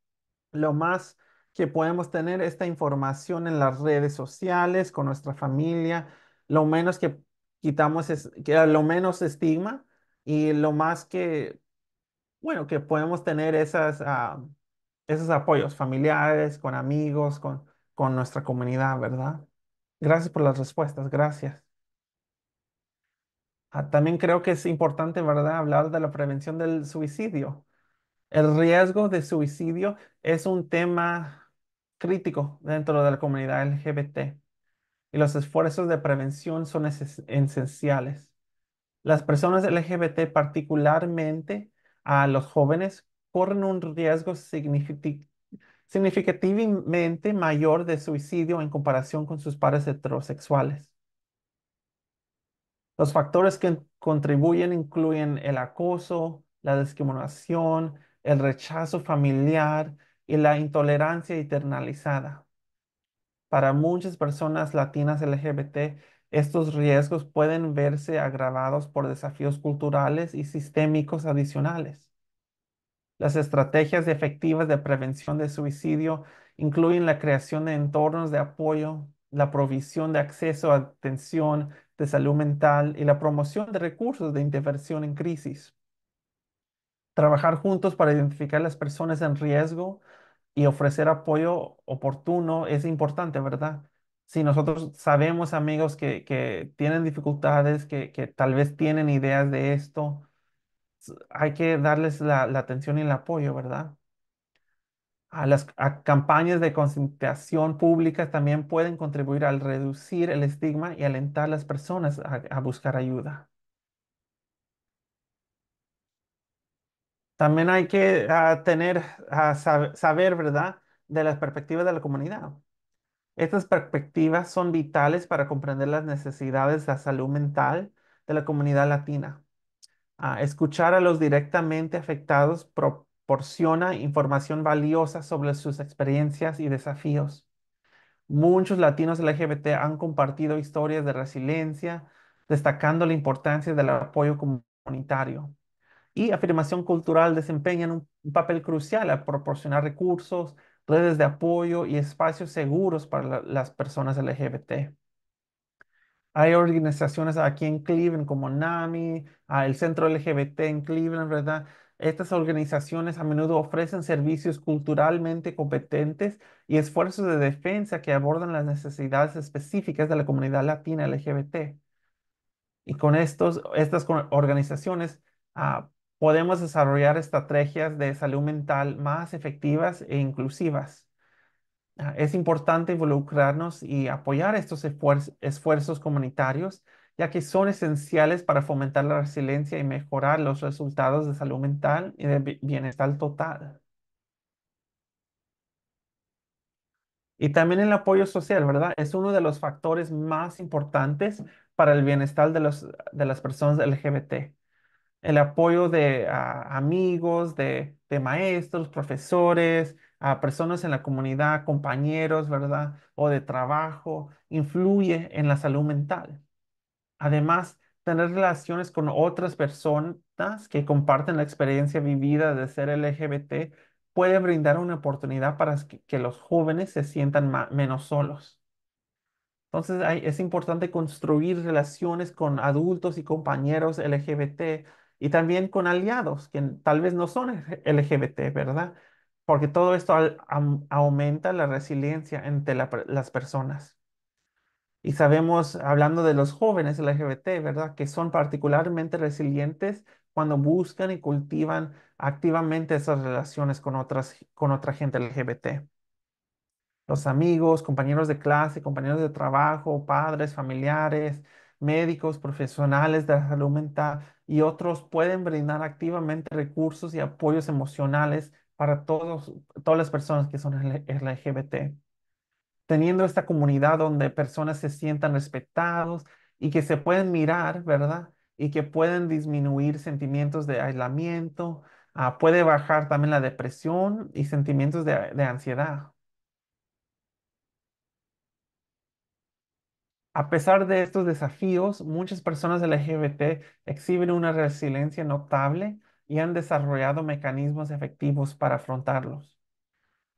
Lo más que podemos tener esta información en las redes sociales, con nuestra familia, lo menos que quitamos es que lo menos estigma y lo más que, bueno, que podemos tener esas... Ah, esos apoyos familiares, con amigos, con, con nuestra comunidad, ¿verdad? Gracias por las respuestas, gracias. Ah, también creo que es importante, ¿verdad?, hablar de la prevención del suicidio. El riesgo de suicidio es un tema crítico dentro de la comunidad LGBT y los esfuerzos de prevención son esenciales. Las personas LGBT, particularmente a los jóvenes, corren un riesgo significativamente mayor de suicidio en comparación con sus pares heterosexuales. Los factores que contribuyen incluyen el acoso, la discriminación, el rechazo familiar y la intolerancia internalizada. Para muchas personas latinas LGBT, estos riesgos pueden verse agravados por desafíos culturales y sistémicos adicionales las estrategias efectivas de prevención de suicidio incluyen la creación de entornos de apoyo, la provisión de acceso a atención de salud mental y la promoción de recursos de intervención en crisis. Trabajar juntos para identificar las personas en riesgo y ofrecer apoyo oportuno es importante, ¿verdad? si nosotros sabemos amigos que, tienen dificultades, que, tal vez tienen ideas de esto, hay que darles la, atención y el apoyo, ¿verdad? A las campañas de concientización pública también pueden contribuir al reducir el estigma y alentar a las personas a, buscar ayuda. También hay que ah, tener, a ah, saber, ¿verdad?, de las perspectivas de la comunidad. Estas perspectivas son vitales para comprender las necesidades de salud mental de la comunidad latina escuchar a los directamente afectados proporciona información valiosa sobre sus experiencias y desafíos. Muchos latinos LGBT han compartido historias de resiliencia, destacando la importancia del apoyo comunitario. Y afirmación cultural desempeñan un papel crucial al proporcionar recursos, redes de apoyo y espacios seguros para las personas LGBT. Hay organizaciones aquí en Cleveland como NAMI, ah, el Centro LGBT en Cleveland, ¿verdad? Estas organizaciones a menudo ofrecen servicios culturalmente competentes y esfuerzos de defensa que abordan las necesidades específicas de la comunidad latina LGBT. Y con estos, estas organizaciones ah, podemos desarrollar estrategias de salud mental más efectivas e inclusivas. Ah, es importante involucrarnos y apoyar estos esfuerzos comunitarios, ya que son esenciales para fomentar la resiliencia y mejorar los resultados de salud mental y de bienestar total. Y también el apoyo social, ¿verdad? Es uno de los factores más importantes para el bienestar de, las personas LGBT. El apoyo de ah, amigos, de maestros, profesores, a personas en la comunidad, compañeros, ¿verdad? O de trabajo, influye en la salud mental. Además, tener relaciones con otras personas que comparten la experiencia vivida de ser LGBT puede brindar una oportunidad para que los jóvenes se sientan menos solos. Entonces es importante construir relaciones con adultos y compañeros LGBT y también con aliados que tal vez no son LGBT, ¿verdad? porque todo esto aumenta la resiliencia entre las personas. Y sabemos, hablando de los jóvenes LGBT, ¿verdad? Que son particularmente resilientes cuando buscan y cultivan activamente esas relaciones con, otras, con otra gente LGBT. Los amigos, compañeros de clase, compañeros de trabajo, padres, familiares, médicos, profesionales de la salud mental y otros pueden brindar activamente recursos y apoyos emocionales para todos, todas las personas que son LGBT, teniendo esta comunidad donde personas se sientan respetados y que se pueden mirar, ¿verdad? Y que pueden disminuir sentimientos de aislamiento, ah, puede bajar también la depresión y sentimientos de, de ansiedad. A pesar de estos desafíos, muchas personas LGBT exhiben una resiliencia notable y han desarrollado mecanismos efectivos para afrontarlos.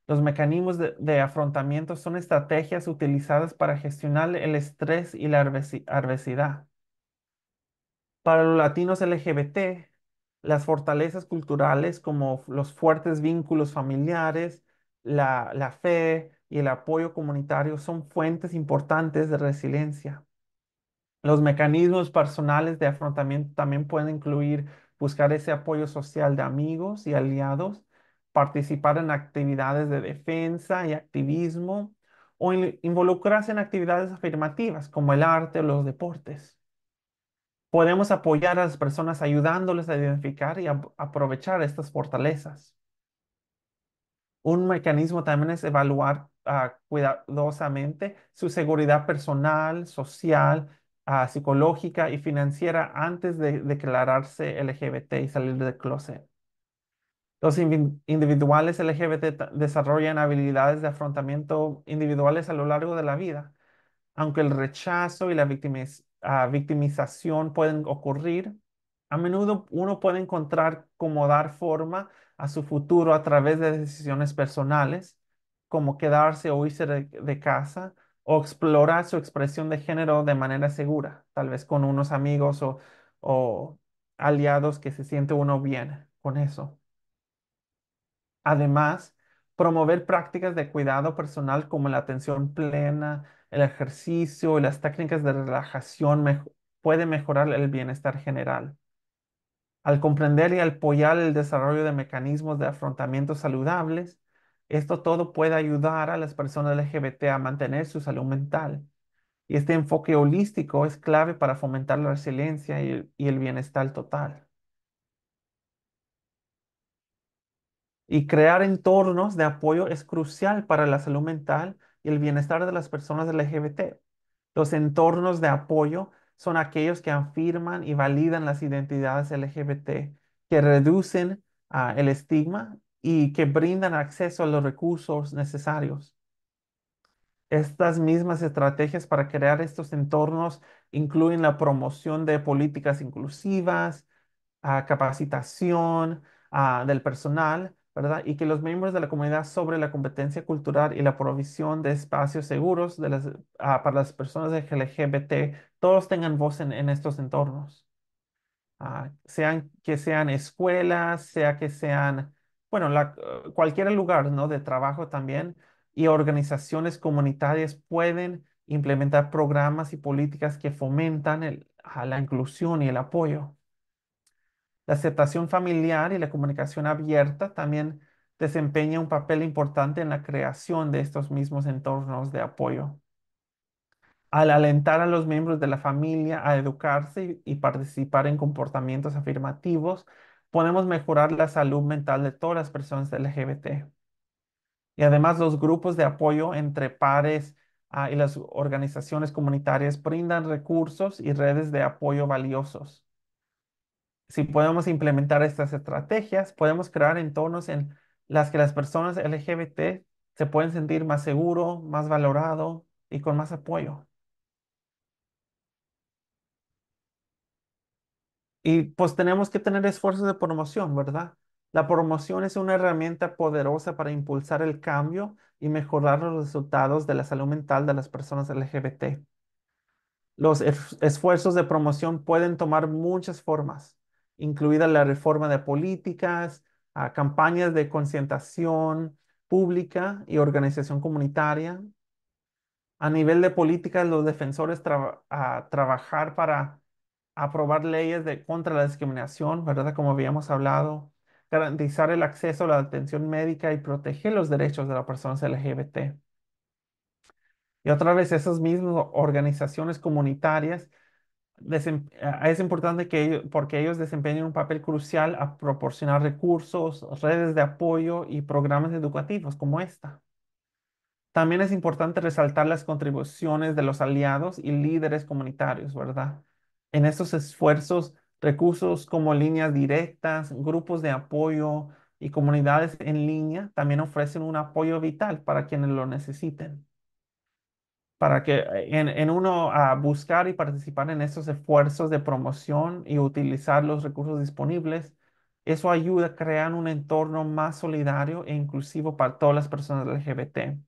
Los mecanismos de, afrontamiento son estrategias utilizadas para gestionar el estrés y la adversidad. Para los latinos LGBT, las fortalezas culturales como los fuertes vínculos familiares, la, la fe y el apoyo comunitario son fuentes importantes de resiliencia. Los mecanismos personales de afrontamiento también pueden incluir buscar ese apoyo social de amigos y aliados, participar en actividades de defensa y activismo o involucrarse en actividades afirmativas como el arte o los deportes. Podemos apoyar a las personas ayudándoles a identificar y aprovechar estas fortalezas. Un mecanismo también es evaluar ah, cuidadosamente su seguridad personal, social Ah, psicológica y financiera antes de declararse LGBT y salir del closet. Los individuales LGBT desarrollan habilidades de afrontamiento individuales a lo largo de la vida. Aunque el rechazo y la ah, victimización pueden ocurrir, a menudo uno puede encontrar cómo dar forma a su futuro a través de decisiones personales, como quedarse o irse de casa o explorar su expresión de género de manera segura, tal vez con unos amigos o, aliados que se siente uno bien con eso. Además, promover prácticas de cuidado personal como la atención plena, el ejercicio y las técnicas de relajación puede mejorar el bienestar general. Al comprender y apoyar el desarrollo de mecanismos de afrontamiento saludables, esto todo puede ayudar a las personas LGBT a mantener su salud mental. Y este enfoque holístico es clave para fomentar la resiliencia y el, bienestar total. Y crear entornos de apoyo es crucial para la salud mental y el bienestar de las personas LGBT. Los entornos de apoyo son aquellos que afirman y validan las identidades LGBT, que reducen ah, el estigma y que brindan acceso a los recursos necesarios. Estas mismas estrategias para crear estos entornos incluyen la promoción de políticas inclusivas, a capacitación a, del personal, ¿verdad? Y que los miembros de la comunidad sobre la competencia cultural y la provisión de espacios seguros de las, para las personas LGBT, todos tengan voz en, estos entornos. Ah, sean que sean escuelas, sea que sean bueno, eh, cualquier lugar, ¿no? De trabajo también y organizaciones comunitarias pueden implementar programas y políticas que fomentan la inclusión y el apoyo. La aceptación familiar y la comunicación abierta también desempeña un papel importante en la creación de estos mismos entornos de apoyo. Al alentar a los miembros de la familia a educarse y participar en comportamientos afirmativos, podemos mejorar la salud mental de todas las personas LGBT. Y además los grupos de apoyo entre pares ah, y las organizaciones comunitarias brindan recursos y redes de apoyo valiosos. Si podemos implementar estas estrategias, podemos crear entornos en las que las personas LGBT se pueden sentir más seguro, más valorado y con más apoyo. Y pues tenemos que tener esfuerzos de promoción, ¿verdad? La promoción es una herramienta poderosa para impulsar el cambio y mejorar los resultados de la salud mental de las personas LGBT. Los esfuerzos de promoción pueden tomar muchas formas, incluida la reforma de políticas, campañas de concientación pública y organización comunitaria. A nivel de políticas, los defensores trabajar para aprobar leyes de, contra la discriminación, ¿verdad? Como habíamos hablado, garantizar el acceso a la atención médica y proteger los derechos de las personas LGBT. Y otra vez, esas mismas organizaciones comunitarias, eh, es importante que ellos, porque ellos desempeñan un papel crucial a proporcionar recursos, redes de apoyo y programas educativos como esta. También es importante resaltar las contribuciones de los aliados y líderes comunitarios, ¿verdad? En estos esfuerzos, recursos como líneas directas, grupos de apoyo y comunidades en línea también ofrecen un apoyo vital para quienes lo necesiten. Para que eh, en, uno a buscar y participar en estos esfuerzos de promoción y utilizar los recursos disponibles, eso ayuda a crear un entorno más solidario e inclusivo para todas las personas LGBT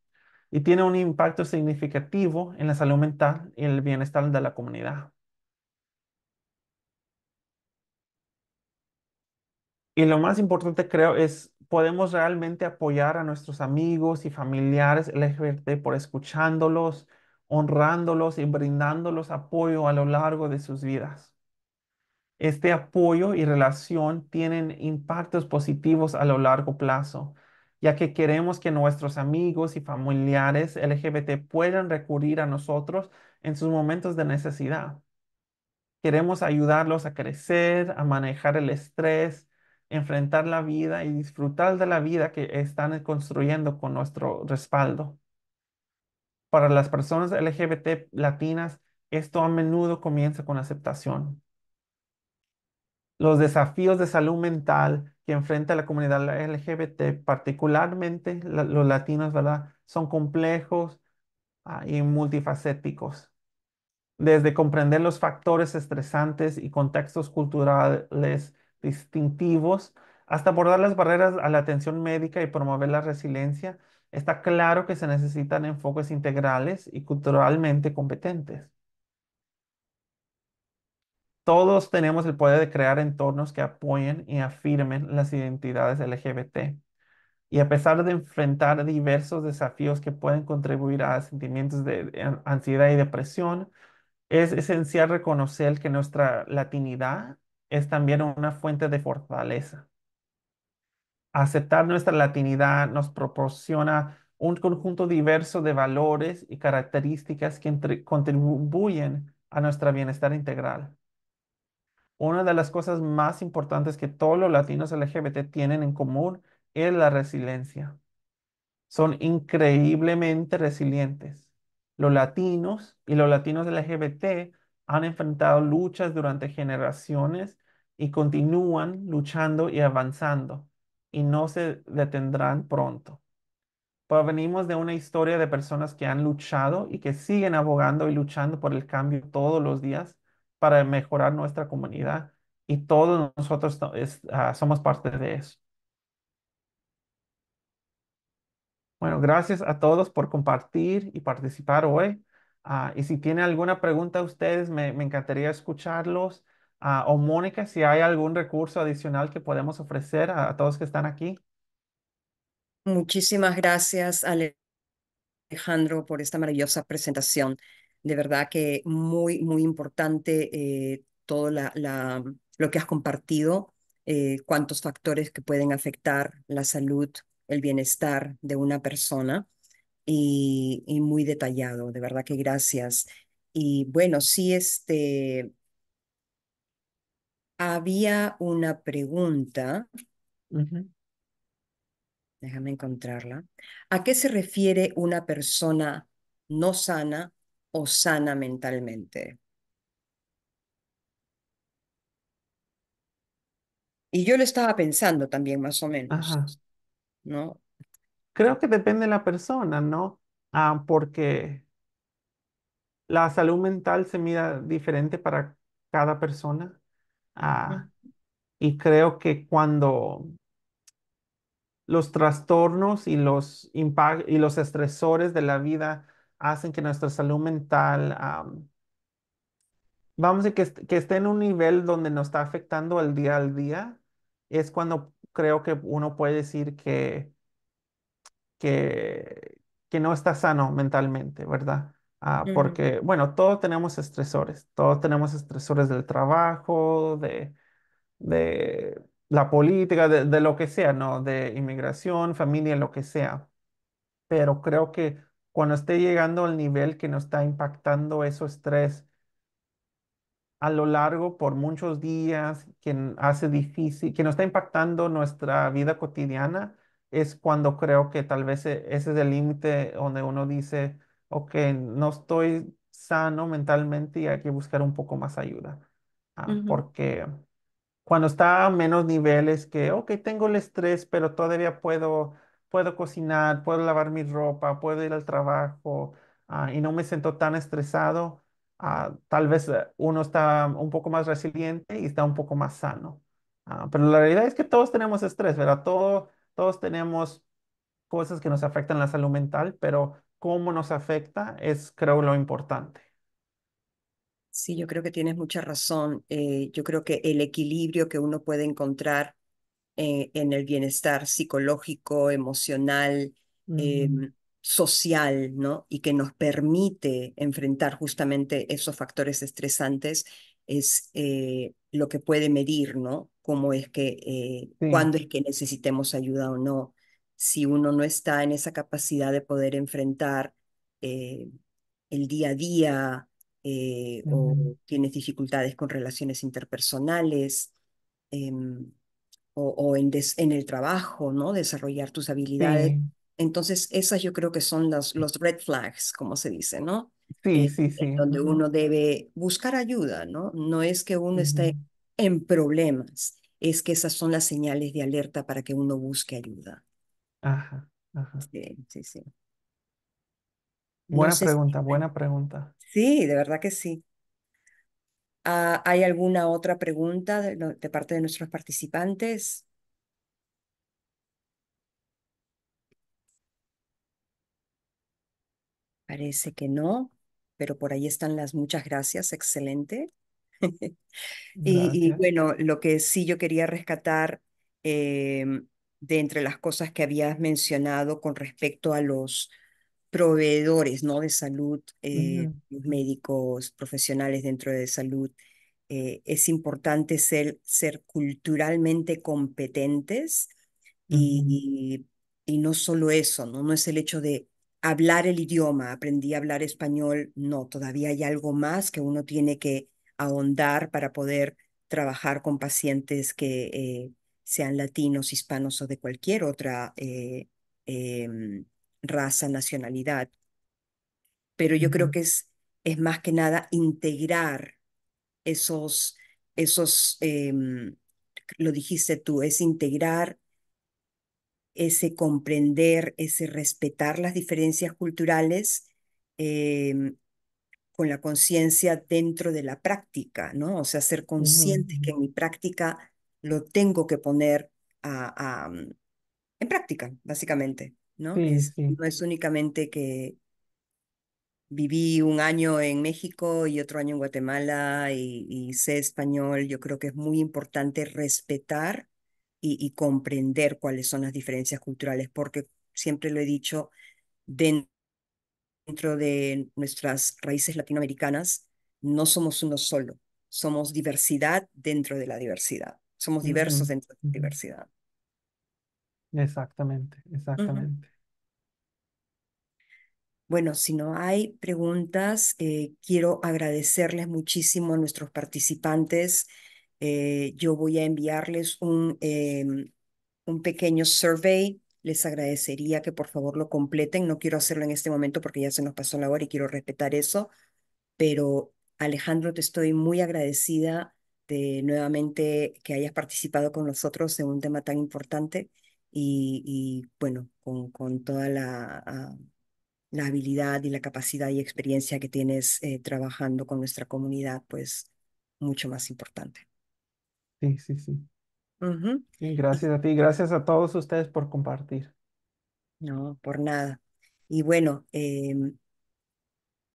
y tiene un impacto significativo en la salud mental y el bienestar de la comunidad. Y lo más importante, creo, es podemos realmente apoyar a nuestros amigos y familiares LGBT por escuchándolos, honrándolos y brindándolos apoyo a lo largo de sus vidas. Este apoyo y relación tienen impactos positivos a lo largo plazo, ya que queremos que nuestros amigos y familiares LGBT puedan recurrir a nosotros en sus momentos de necesidad. Queremos ayudarlos a crecer, a manejar el estrés enfrentar la vida y disfrutar de la vida que están construyendo con nuestro respaldo. Para las personas LGBT latinas, esto a menudo comienza con aceptación. Los desafíos de salud mental que enfrenta la comunidad LGBT, particularmente los latinos, ¿verdad? Son complejos ah, y multifacéticos. Desde comprender los factores estresantes y contextos culturales distintivos, hasta abordar las barreras a la atención médica y promover la resiliencia, está claro que se necesitan enfoques integrales y culturalmente competentes. Todos tenemos el poder de crear entornos que apoyen y afirmen las identidades LGBT. Y a pesar de enfrentar diversos desafíos que pueden contribuir a sentimientos de eh, ansiedad y depresión, es esencial reconocer que nuestra latinidad es también una fuente de fortaleza. Aceptar nuestra latinidad nos proporciona un conjunto diverso de valores y características que contribuyen a nuestro bienestar integral. Una de las cosas más importantes que todos los latinos LGBT tienen en común es la resiliencia. Son increíblemente resilientes. Los latinos y los latinos LGBT han enfrentado luchas durante generaciones y continúan luchando y avanzando y no se detendrán pronto. Provenimos de una historia de personas que han luchado y que siguen abogando y luchando por el cambio todos los días para mejorar nuestra comunidad y todos nosotros ah, somos parte de eso. Bueno, gracias a todos por compartir y participar hoy. Ah, y si tiene alguna pregunta ustedes, me, encantaría escucharlos. Ah, o Mónica, si hay algún recurso adicional que podemos ofrecer a, todos que están aquí. Muchísimas gracias, Alejandro, por esta maravillosa presentación. De verdad que muy, muy importante eh, todo lo que has compartido, eh, cuántos factores que pueden afectar la salud, el bienestar de una persona y, muy detallado. De verdad que gracias. Y bueno, sí, este, había una pregunta. Déjame encontrarla. ¿A qué se refiere una persona no sana o sana mentalmente? Y yo lo estaba pensando también, más o menos. Ajá. ¿No? Creo que depende de la persona, ¿no? Ah, porque la salud mental se mira diferente para cada persona. Ah, y creo que cuando los trastornos y los y los estresores de la vida hacen que nuestra salud mental, vamos a que, que esté en un nivel donde nos está afectando al día al día, es cuando creo que uno puede decir que que, que no está sano mentalmente, ¿verdad? Ah, porque, bueno, todos tenemos estresores, todos tenemos estresores del trabajo, de, de la política, de, lo que sea, ¿no? De inmigración, familia, lo que sea. Pero creo que cuando esté llegando al nivel que nos está impactando ese estrés a lo largo por muchos días, que hace difícil, que nos está impactando nuestra vida cotidiana, es cuando creo que tal vez e, ese es el límite donde uno dice, ok, no estoy sano mentalmente y hay que buscar un poco más ayuda. Ah, porque cuando está a menos niveles que, ok, tengo el estrés, pero todavía puedo, puedo cocinar, puedo lavar mi ropa, puedo ir al trabajo ah, y no me siento tan estresado, ah, tal vez eh, uno está un poco más resiliente y está un poco más sano. pero la realidad es que todos tenemos estrés, ¿verdad? Todo, todos tenemos cosas que nos afectan la salud mental, pero cómo nos afecta es, creo, lo importante. Sí, yo creo que tienes mucha razón. Eh, yo creo que el equilibrio que uno puede encontrar eh, en el bienestar psicológico, emocional, eh, social, ¿no? Y que nos permite enfrentar justamente esos factores estresantes es lo que puede medir, ¿no? cómo es que, eh, cuándo es que necesitemos ayuda o no, si uno no está en esa capacidad de poder enfrentar eh, el día a día eh, o tienes dificultades con relaciones interpersonales. Em, o, en, el trabajo, ¿no? Desarrollar tus habilidades. Entonces, esas yo creo que son los red flags, como se dice, ¿no? Sí, eh, sí, sí. donde uno debe buscar ayuda, ¿no? No es que uno esté en problemas, es que esas son las señales de alerta para que uno busque ayuda. Ajá, ajá. sí, Buena pregunta, buena pregunta. Sí, de verdad que sí. Ah, ¿Hay alguna otra pregunta de parte de nuestros participantes? Parece que no, pero por ahí están las muchas gracias, excelente. *laughs* y, bueno, lo que sí yo quería rescatar em, de entre las cosas que habías mencionado con respecto a los proveedores ¿no? de salud, eh, los médicos, profesionales dentro de salud, eh, es importante ser, culturalmente competentes y, y, no solo eso, ¿no? no es el hecho de hablar el idioma, aprendí a hablar español, no, todavía hay algo más que uno tiene que ahondar para poder trabajar con pacientes que eh, sean latinos, hispanos o de cualquier otra eh, em, raza, nacionalidad. Pero yo creo que es, es más que nada integrar esos, esos em, lo dijiste tú, es integrar ese comprender, ese respetar las diferencias culturales em, con la conciencia dentro de la práctica, ¿no? O sea, ser consciente que en mi práctica lo tengo que poner a, mm, en práctica, básicamente, ¿no? es, No es únicamente que viví un año en México y otro año en Guatemala y, sé español, yo creo que es muy importante respetar y comprender cuáles son las diferencias culturales, porque siempre lo he dicho, dentro dentro de nuestras raíces latinoamericanas, no somos uno solo, somos diversidad dentro de la diversidad, somos diversos dentro de la diversidad. Exactamente, exactamente. Bueno, si no hay preguntas, eh, quiero agradecerles muchísimo a nuestros participantes. Eh, yo voy a enviarles un, em, un pequeño survey les agradecería que por favor lo completen. No quiero hacerlo en este momento porque ya se nos pasó la hora y quiero respetar eso, pero Alejandro, te estoy muy agradecida de nuevamente que hayas participado con nosotros en un tema tan importante y, bueno, con, con toda la, ah, la, habilidad y la capacidad y experiencia que tienes eh, trabajando con nuestra comunidad, pues mucho más importante. Sí, sí, sí. Y gracias a ti, gracias a todos ustedes por compartir. No, por nada. Y bueno, eh.